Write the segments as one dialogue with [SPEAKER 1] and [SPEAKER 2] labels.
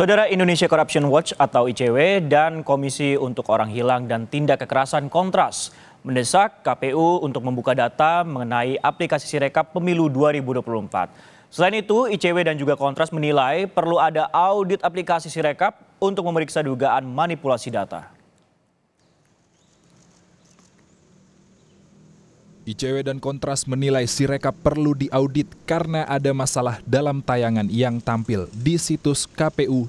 [SPEAKER 1] Saudara Indonesia Corruption Watch atau ICW dan Komisi untuk Orang Hilang dan Tindak Kekerasan Kontras mendesak KPU untuk membuka data mengenai aplikasi Sirekap Pemilu 2024. Selain itu, ICW dan juga Kontras menilai perlu ada audit aplikasi Sirekap untuk memeriksa dugaan manipulasi data.
[SPEAKER 2] ICW dan Kontras menilai Sirekap perlu diaudit karena ada masalah dalam tayangan yang tampil di situs kpu.go.id.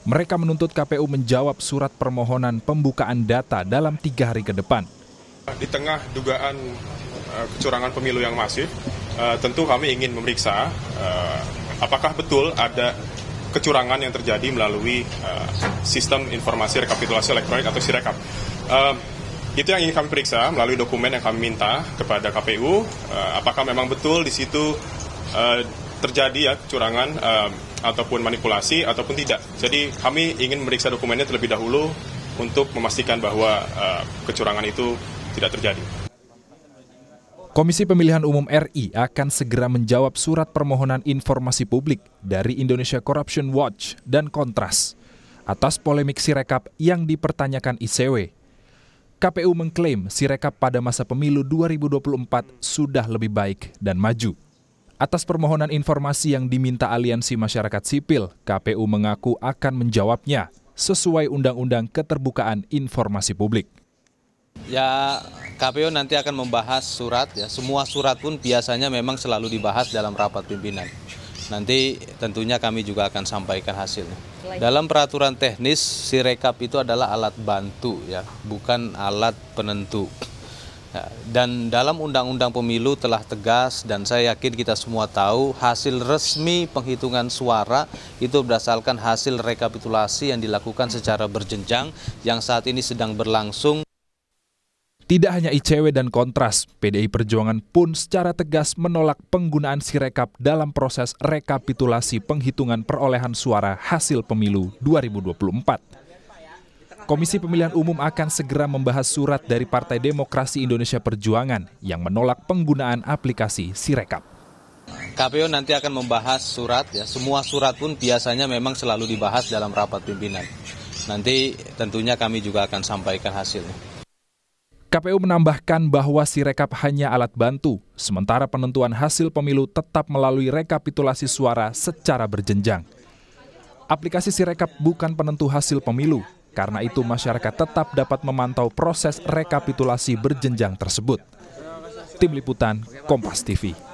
[SPEAKER 2] Mereka menuntut KPU menjawab surat permohonan pembukaan data dalam tiga hari ke depan.
[SPEAKER 3] Di tengah dugaan eh, kecurangan pemilu yang masif, eh, tentu kami ingin memeriksa eh, apakah betul ada kecurangan yang terjadi melalui sistem informasi rekapitulasi elektronik atau Sirekap itu yang ingin kami periksa melalui dokumen yang kami minta kepada KPU, uh, eh, apakah memang betul di situ uh, terjadi ya kecurangan uh, eh, ataupun manipulasi ataupun tidak. Jadi kami ingin meriksa dokumennya terlebih dahulu untuk memastikan bahwa uh, kecurangan itu tidak terjadi.
[SPEAKER 2] Komisi Pemilihan Umum RI akan segera menjawab surat permohonan informasi publik dari Indonesia Corruption Watch dan Kontras atas polemik sirekap yang dipertanyakan ICW KPU mengklaim Sirekap pada masa pemilu 2024 sudah lebih baik dan maju. Atas permohonan informasi yang diminta Aliansi Masyarakat Sipil, KPU mengaku akan menjawabnya sesuai Undang-Undang Keterbukaan Informasi Publik.
[SPEAKER 1] Ya, KPU nanti akan membahas surat ya. Semua surat pun biasanya memang selalu dibahas dalam rapat pimpinan. Nanti tentunya kami juga akan sampaikan hasilnya. Dalam peraturan teknis, si rekap itu adalah alat bantu ya, bukan alat penentu. Ya, dan dalam Undang-Undang Pemilu telah tegas dan saya yakin kita semua tahu hasil resmi penghitungan suara itu berdasarkan hasil rekapitulasi yang dilakukan secara berjenjang yang saat ini sedang berlangsung.
[SPEAKER 2] Tidak hanya ICW dan Kontras, PDI Perjuangan pun secara tegas menolak penggunaan Sirekap dalam proses rekapitulasi penghitungan perolehan suara hasil pemilu 2024. Komisi Pemilihan Umum akan segera membahas surat dari Partai Demokrasi Indonesia Perjuangan yang menolak penggunaan aplikasi Sirekap.
[SPEAKER 1] KPU nanti akan membahas surat ya. Semua surat pun biasanya memang selalu dibahas dalam rapat pimpinan. Nanti tentunya kami juga akan sampaikan hasilnya.
[SPEAKER 2] KPU menambahkan bahwa sirekap hanya alat bantu, sementara penentuan hasil pemilu tetap melalui rekapitulasi suara secara berjenjang. Aplikasi sirekap bukan penentu hasil pemilu, karena itu masyarakat tetap dapat memantau proses rekapitulasi berjenjang tersebut. Tim Liputan, Kompas TV.